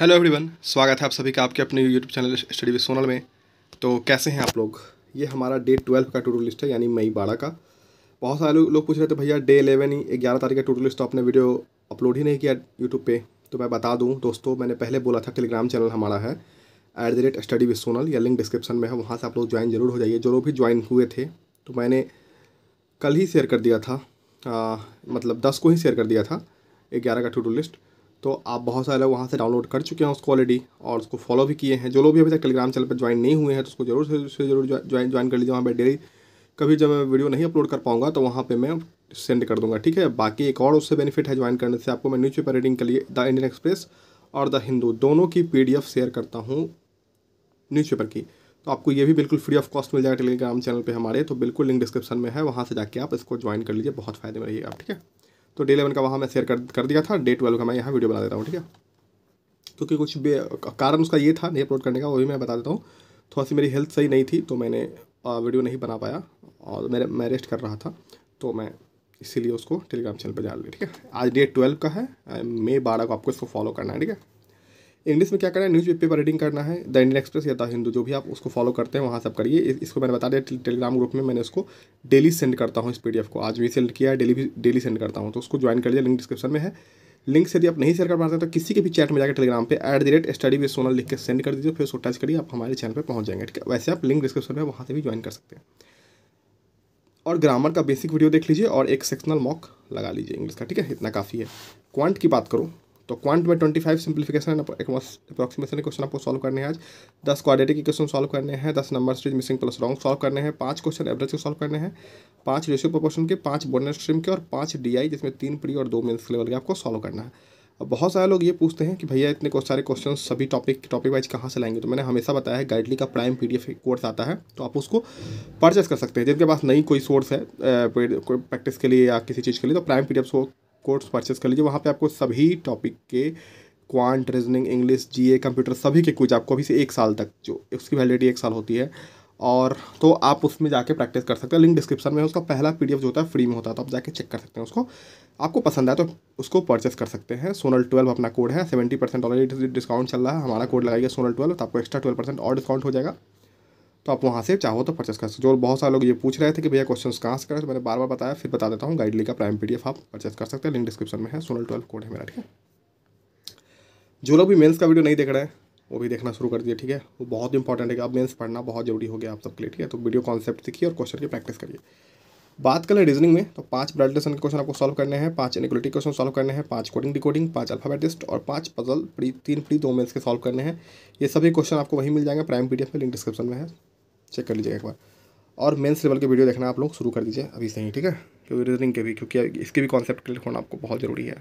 hello everyone स्वागत है आप सभी का आपके अपने YouTube channel study with Sonal में तो कैसे हैं आप लोग ये हमारा डे ट्वेल्व का टूटू लिस्ट है यानी मई बारह का बहुत सारे लोग पूछ रहे थे भैया डे इलेवन ही ग्यारह तारीख का टूटू लिस्ट तो आपने वीडियो अपलोड ही नहीं किया यूट्यूब पर तो मैं बता दूँ दोस्तों मैंने पहले बोला था टेलीग्राम चैनल हमारा है at the rate study Sonal या लिंक डिस्क्रिप्शन में है वहाँ से आप लोग ज्वाइन जरूर हो जाइए जो लोग भी ज्वाइन हुए थे तो मैंने कल ही शेयर कर दिया था मतलब दस को ही शेयर कर दिया था ग्यारह का टूटू लिस्ट तो आप बहुत सारे लोग वहाँ से डाउनलोड कर चुके हैं उसको ऑलरेडी और उसको फॉलो भी किए हैं जो लोग भी अभी तक टेलीग्राम चैनल पर ज्वाइन नहीं हुए हैं तो उसको जरूर से, जरूर ज्वाइन ज्वाइन कर लीजिए वहाँ पर डेली कभी जब मैं वीडियो नहीं अपलोड कर पाऊँगा तो वहाँ पर मैं सेंड कर दूँगा ठीक है बाकी एक और उससे बेनिफिट है ज्वाइन करने से आपको मैं न्यूज़ पेपर रीडिंग के लिए द इंडियन एक्सप्रेस और द हिंदू दोनों की पी शेयर करता हूँ न्यूज़पेपर की तो आपको ये भी बिल्कुल फ्री ऑफ कॉस्ट मिल जाएगा टेलीग्राम चैनल पे हमारे तो बिल्कुल लिंक डिस्क्रिप्शन में है वहाँ से जाके आप इसको ज्वाइन कर लीजिए बहुत फ़ायदे में रहिएगा ठीक है तो डे इलेवन का वहाँ मैं शेयर कर कर दिया था डे ट्वेल्व का मैं यहाँ वीडियो बना देता हूँ ठीक है क्योंकि कुछ कारण उसका ये था नहीं अपलोड करने का वही मैं बता देता हूँ थोड़ा सी मेरी हेल्थ सही नहीं थी तो मैंने वीडियो नहीं बना पाया और मेरे मैं रेस्ट कर रहा था तो मैं इसीलिए उसको टेलीग्राम चैनल पर जान लिया ठीक है आज डेट ट्वेल्व का है मई बारह को आपको इसको फॉलो करना है ठीक है इंग्लिश में क्या करना है न्यूज़ पेपर रीडिंग करना है द इंडियन एक्सप्रेस या द हिंदू जो भी आप उसको फॉलो करते हैं वहाँ सब करिए इसको मैंने बता दिया टेलीग्राम ग्रुप में मैंने उसको डेली सेंड करता हूँ इस पी को आज भी सेंड किया है डेली भी डेली सेंड करता हूँ तो उसको ज्वाइन कर लिया लिंक डिस्क्रिप्शन में है लिंक से यदि आप नहीं शेयर कर पाते तो किसी के भी चैट में जाकर टेलीग्राम पे एट द रेट स्टडी वे सोनल लिख के सेंड कर दीजिए फिर उसको टच करिए आप हमारे चैनल पर पहुँच जाएंगे ठीक है वैसे आप लिंक डिस्क्रिप्शन में वहाँ से भी ज्वाइन कर सकते हैं और ग्रामर का बेसिक वीडियो देख लीजिए और एक सेक्शनल मॉक लगा लीजिए इंग्लिश का ठीक है इतना काफ़ी है क्वांट की बात करूँ तो क्वांट में twenty five simplification approximation question आपको सॉल्व करने हैं आज दस क्वाड्रेटिक के क्वेश्चन सॉल्व करने हैं दस number series missing plus wrong solve करने हैं पांच क्वेश्चन एवरेज के सॉल्व करने हैं पांच रेशियो प्रोपोर्शन के पांच बोनर स्ट्रीम के और पांच डीआई जिसमें तीन प्री और दो मेन्स लेवल के आपको सॉल्व करना है अब बहुत सारे लोग ये पूछते हैं कि भैया इतने को सारे क्वेश्चन सभी टॉपिक टॉपिक वाइज कहाँ से लाएंगे तो मैंने हमेशा बताया है गाइडली का प्राइम पीडीएफ कोर्स आता है तो आप उसको परचेस कर सकते हैं जिनके पास नई कोई सोर्स है प्रैक्टिस के लिए या किसी चीज़ के लिए तो प्राइम पीडीएफ कोर्स परचेस कर लीजिए वहाँ पे आपको सभी टॉपिक के quant reasoning English GA computer सभी के कुछ आपको अभी से एक साल तक जो उसकी वैलिडिटी एक साल होती है और तो आप उसमें जाके प्रैक्टिस कर सकते हैं लिंक डिस्क्रिप्शन में उसका पहला पीडीएफ जो होता है फ्री में होता है तो आप जाके चेक कर सकते हैं उसको आपको पसंद आए तो उसको परचेस कर सकते हैं सोनल ट्वेल्व अपना कोड है सेवेंटी परसेंट ऑलरेडी डिस्काउंट चल रहा है हमारा कोड लगाइए सोनल ट्वेल्व तो आपको एक्स्ट्रा ट्वेल्व परसेंट और डिस्काउंट हो जाएगा तो आप वहाँ से चाहो तो परचेस कर सकते हो बहुत सारे लोग ये पूछ रहे थे कि भैया क्वेश्चन कहाँ से करें तो मैंने बार बार बताया फिर बता देता हूँ गाइडली का प्राइम पी आप परचेस कर सकते हैं लिंक डिस्क्रिप्शन में है सोनल ट्वेल्व कोड है मेरा ठीक है जो लोग भी मेन्स का वीडियो नहीं देख रहे हैं वो भी देखना शुरू कर दिए ठीक है वो बहुत इंपॉर्टेंट है अब मेन्स पढ़ना बहुत जरूरी हो गया आप सबके लिए ठीक है तो वीडियो कॉन्सेप्ट सीखिए और क्वेश्चन की प्रैक्टिस करिए बात करें रीजनिंग में तो पांच ब्लड के क्वेश्चन आपको सॉल्व करने हैं पांच इनिक्वलिटी क्वेश्चन सॉल्व करने हैं पांच कोडिंग डिकोडिंग पांच अल्फाबेटिस्ट और पांच पजल प्री तीन प्री दो मेन्स के सॉल्व करने हैं ये सभी क्वेश्चन आपको वहीं मिल जाएंगे प्राइम पीडीएफ में लिंक डिस्क्रिप्शन में है चेक कर लीजिएगा एक बार और मेंस लेवल के वीडियो देखना आप लोग शुरू कर दीजिए अभी से ही ठीक है क्योंकि रीजनिंग के भी क्योंकि इसके भी कॉन्सेप्ट क्लियर होना आपको बहुत ज़रूरी है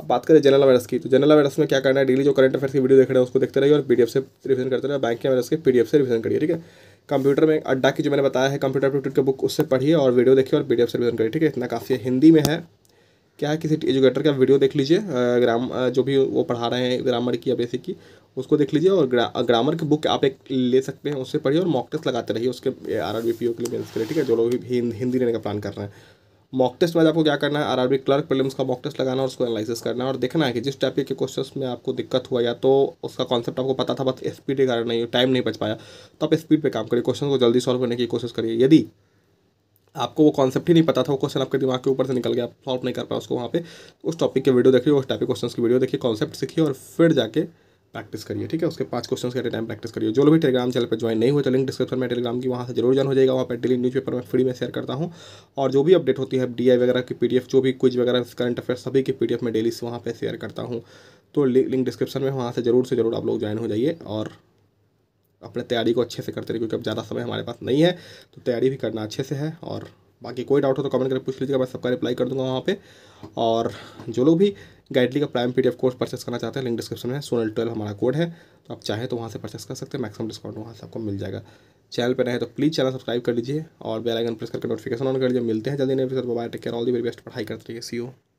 अब बात करें जनरल अवेयर्स की तो जनरल अवेयर्स में क्या करना है डेली जो करंट अफेयर्स की वीडियो देख रहे हैं उसको देखते रहिए और पीडीएफ से रिविजन करते रहे बैंक के अवेयर्स के पीडीएफ से रिविजन करिए ठीक है कंप्यूटर में अड्डा की जो मैंने बताया है कंप्यूटर एप्टीट्यूड की बुक उससे पढ़िए और वीडियो देखिए और पीडीएफ से रिविजन करिए ठीक है इतना काफ़ी है हिंदी में है क्या है किसी एजुकेटर का वीडियो देख लीजिए ग्राम जो भी वो पढ़ा रहे हैं ग्रामर की या बेसिक की उसको देख लीजिए और ग्रा, ग्रामर की बुक आप एक ले सकते हैं उससे पढ़िए और मॉक टेस्ट लगाते रहिए उसके R R B P O के लिए मेन्स के लिए ठीक है जो लोग हिंदी लेने का प्लान कर रहे हैं मॉक टेस्ट में आपको क्या करना है आर आर क्लर्क प्रिलिम्स का मॉक टेस्ट लगाना और उसको एनालिसिस करना और देखना है कि जिस टाइप के क्वेश्चन में आपको दिक्कत हुआ या तो उसका कॉन्सेप्ट आपको पता था बस स्पीड के कारण नहीं टाइम नहीं बच पाया तो आप स्पीड पर काम करिए क्वेश्चन को जल्दी सॉल्व करने की कोशिश करिए यदि आपको वो कॉन्सेप्ट ही नहीं पता था वो क्वेश्चन आपके दिमाग के ऊपर से निकल गया आप सॉल्व नहीं कर पाए उसको वहाँ पे उस टॉपिक के वीडियो देखिए उस टाइप के क्वेश्चन की वीडियो देखिए कॉन्सेप्ट सीखिए और फिर जाके प्रैक्टिस करिए ठीक है उसके पांच क्वेश्चन के टाइम प्रैक्टिस करिए जो लोग भी टेलीग्राम चैनल पर ज्वाइन नहीं हुए तो लिंक डिस्क्रिप्शन में टेलीग्राम की वहाँ से जरूर ज्वाइन हो जाएगा वहाँ पर डेली न्यूज़पेपर में फ्री में शेयर करता हूँ और जो भी अपडेट होती है डी वगैरह की पी जो भी कुछ वगैरह करंट अफेयर सभी की पी में डेली वहाँ पर शेयर करता हूँ तो लिंक डिस्क्रिप्शन में वहाँ से जरूर से जरूर आप लोग ज्वाइन हो जाइए और अपने तैयारी को अच्छे से करते रहिए क्योंकि अब ज़्यादा समय हमारे पास नहीं है तो तैयारी भी करना अच्छे से है और बाकी कोई डाउट हो तो कमेंट करके पूछ लीजिएगा मैं सबका रिप्लाई कर दूंगा वहाँ पे और जो लोग भी गाइडली का प्राइम एफ कोर्स परचेस करना चाहते हैं लिंक डिस्क्रिप्शन में सोनल ट्वेल्व हमारा कोड है तो आप चाहें तो वहाँ से परचेस कर सकते हैं मैक्सिमम डिस्काउंट वहाँ से आपको मिल जाएगा चैनल पर रहे तो प्लीज़ चैनल सब्सक्राइब कर लीजिए और बेल आइकन प्रेस करके नोटिफिकेशन ऑन कर लीजिए मिलते हैं जल्दी नहीं फिर bye take care all the very best पढ़ाई करते रहिए सी